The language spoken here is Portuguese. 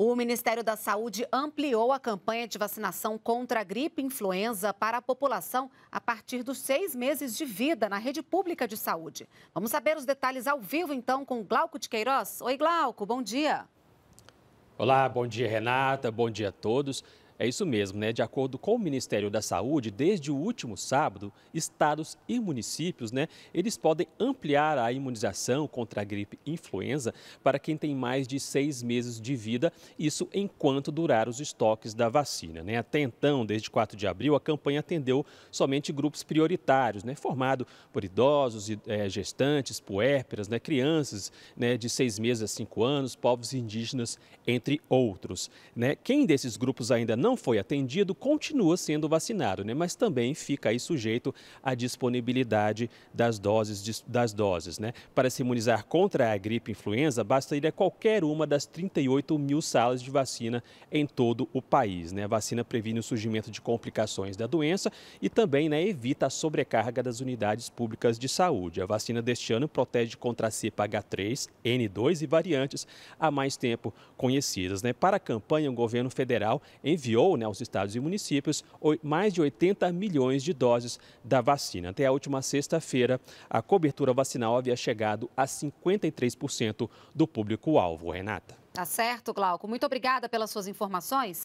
O Ministério da Saúde ampliou a campanha de vacinação contra a gripe influenza para a população a partir dos seis meses de vida na rede pública de saúde. Vamos saber os detalhes ao vivo, então, com Glauco de Queiroz. Oi, Glauco, bom dia. Olá, bom dia, Renata, bom dia a todos. É isso mesmo, né? De acordo com o Ministério da Saúde, desde o último sábado, estados e municípios, né, eles podem ampliar a imunização contra a gripe influenza para quem tem mais de seis meses de vida, isso enquanto durar os estoques da vacina, né? Até então, desde 4 de abril, a campanha atendeu somente grupos prioritários, né? Formado por idosos, eh, gestantes, puérperas, né? Crianças, né? De seis meses a cinco anos, povos indígenas, entre outros, né? Quem desses grupos ainda não não foi atendido continua sendo vacinado, né? mas também fica aí sujeito à disponibilidade das doses, das doses. Né? Para se imunizar contra a gripe influenza, basta ir a qualquer uma das 38 mil salas de vacina em todo o país. Né? A vacina previne o surgimento de complicações da doença e também né, evita a sobrecarga das unidades públicas de saúde. A vacina deste ano protege contra a cepa H3, N2 e variantes há mais tempo conhecidas. Né? Para a campanha, o governo federal enviou enviou né, aos estados e municípios mais de 80 milhões de doses da vacina. Até a última sexta-feira, a cobertura vacinal havia chegado a 53% do público-alvo. Renata. Tá certo, Glauco. Muito obrigada pelas suas informações.